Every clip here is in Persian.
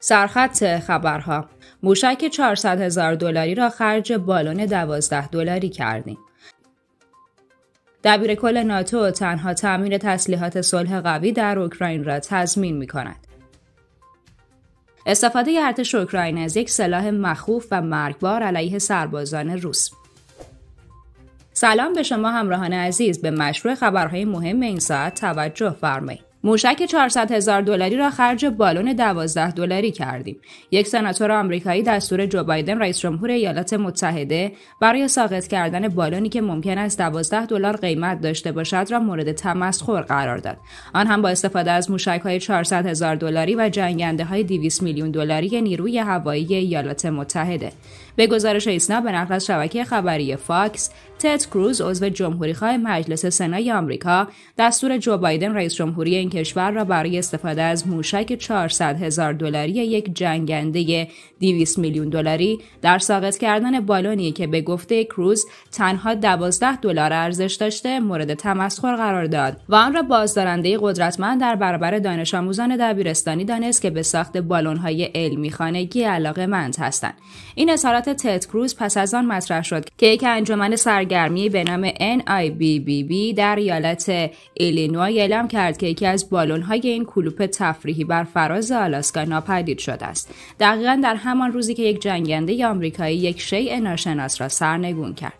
سرخط خبرها موشک 400 هزار دلاری را خرج بالون 12 دلاری کردیم. دبیر کل ناتو تنها تامین تسلیحات صلح قوی در اوکراین را تضمین می کند. استفاده ارتش اوکراین از یک سلاح مخوف و مرگبار علیه سربازان روس. سلام به شما همراهان عزیز به مشروع خبرهای مهم این ساعت توجه فرمایید. موشک 400 هزار دلاری را خرج بالون 12 دلاری کردیم. یک سناتور آمریکایی دستور جو بایدن رئیس جمهور ایالات متحده برای ساقط کردن بالونی که ممکن است 12 دلار قیمت داشته باشد را مورد تمسخر قرار داد. آن هم با استفاده از موشک های 400 هزار دلاری و جنگنده های 200 میلیون دلاری نیروی هوایی ایالات متحده. به گزارش ایسنا به نقل از شبکه خبری فاکس تد کروز عضو جمهوریخواه مجلس سنای آمریکا دستور جو بایدن رئیس جمهوری این کشور را برای استفاده از موشک 400 هزار دلاری یک جنگنده 200 میلیون دلاری در ساقط کردن بالونی که به گفته کروز تنها 12 دلار ارزش داشته مورد تمسخر قرار داد و آن را بازدارنده قدرتمند در برابر دانش آموزان دبیرستانی دانست که به ساخت بالونهای علمی خانگی علاقه مند هستند این اظهارات صحبت تد کروز پس از آن مطرح شد که یک انجمن سرگرمی به نام NIBBB در ایالت ایلینوی اعلام کرد که یکی از بالون‌های این کلوپ تفریحی بر فراز آلاسکا ناپدید شده است دقیقا در همان روزی که یک جنگنده آمریکایی یک شیء ناشناس را سرنگون کرد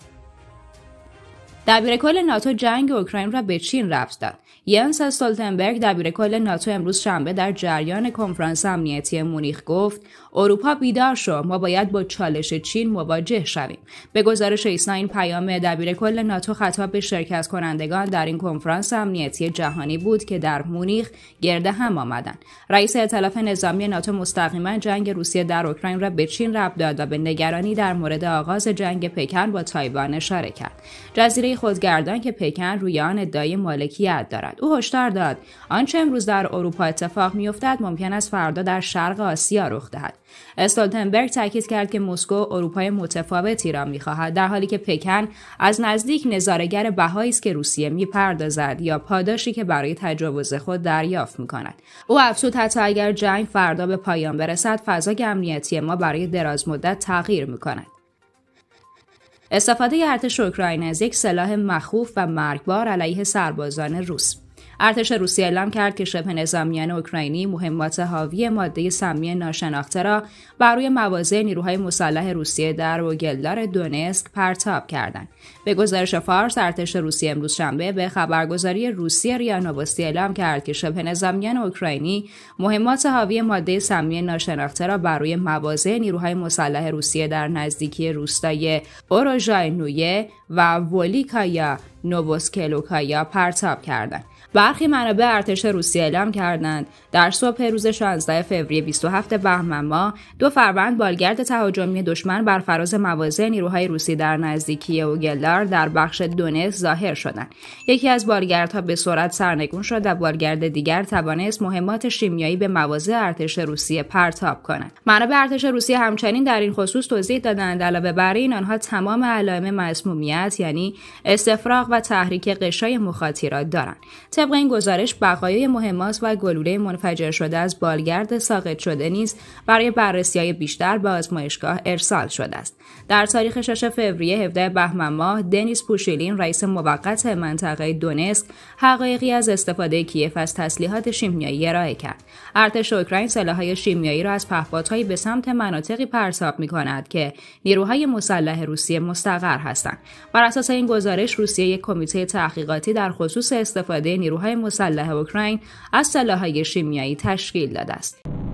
کل ناتو جنگ اوکراین را به چین رفت داد ینس استولتنبرگ کل ناتو امروز شنبه در جریان کنفرانس امنیتی مونیخ گفت اروپا بیدار شو ما باید با چالش چین مواجه شویم به گزارش ایسنا این پیام کل ناتو خطاب به شرکت کنندگان در این کنفرانس امنیتی جهانی بود که در مونیخ گرده هم آمدند رئیس ائتلاف نظامی ناتو مستقیما جنگ روسیه در اوکراین را به چین ربط داد و به نگرانی در مورد آغاز جنگ پکن با تایوان اشاره کرد جزیره خودگردان که پکن روی آن ادعای مالکیت دارد او هشدار داد آنچه امروز در اروپا اتفاق میافتد ممکن است فردا در شرق آسیا رخ دهد استولتنبرگ تاکید کرد که مسکو اروپای متفاوتی را میخواهد در حالی که پکن از نزدیک نظارگر بهایی است که روسیه میپردازد یا پاداشی که برای تجاوز خود دریافت میکند او افزود حتی اگر جنگ فردا به پایان برسد فضای امنیتی ما برای درازمدت تغییر میکند استفاده ارتش اوکراین از یک سلاح مخوف و مرگبار علیه سربازان روس ارتش روسیه اعلام کرد که شبه نظامیان اوکراینی مهمات حاوی ماده سمی ناشناخته را بر روی مواضع نیروهای مسلح روسیه در وگلدار دونسک پرتاب کردند به گزارش فارس ارتش روسیه امروز شنبه به خبرگزاری روسیه ریا اعلام کرد که شبه نظامیان اوکراینی مهمات حاوی ماده سمی ناشناخته را بر روی مواضع نیروهای مسلح روسیه در نزدیکی روستای اوروژاینویه و ولیکایا نووسکلوکایا پرتاب کردند برخی منابع ارتش روسیه اعلام کردند در صبح روز 16 فوریه 27 بهمن ماه دو فروند بالگرد تهاجمی دشمن بر فراز مواضع نیروهای روسی در نزدیکی اوگلدار در بخش دونس ظاهر شدند یکی از بالگردها به سرعت سرنگون شد و بالگرد دیگر توانست مهمات شیمیایی به مواضع ارتش روسیه پرتاب کند منابع ارتش روسیه همچنین در این خصوص توضیح دادند علاوه بر این آنها تمام علائم مسمومیت یعنی استفراغ و تحریک قشای مخاطی را دارند طبق این گزارش بقایای مهمات و گلوله منفجر شده از بالگرد ساقط شده نیز برای بررسی های بیشتر به آزمایشگاه ارسال شده است در تاریخ 6 فوریه 17 بهمن ماه دنیس پوشیلین رئیس موقت منطقه دونسک حقایقی از استفاده کیف از تسلیحات شیمیایی ارائه کرد ارتش اوکراین سلاحهای شیمیایی را از پهپادهایی به سمت مناطقی پرتاب میکند که نیروهای مسلح روسیه مستقر هستند بر اساس این گزارش روسیه کمیته تحقیقاتی در خصوص استفاده نیروهای مسلح اوکراین از سلاحهای شیمیایی تشکیل داده است.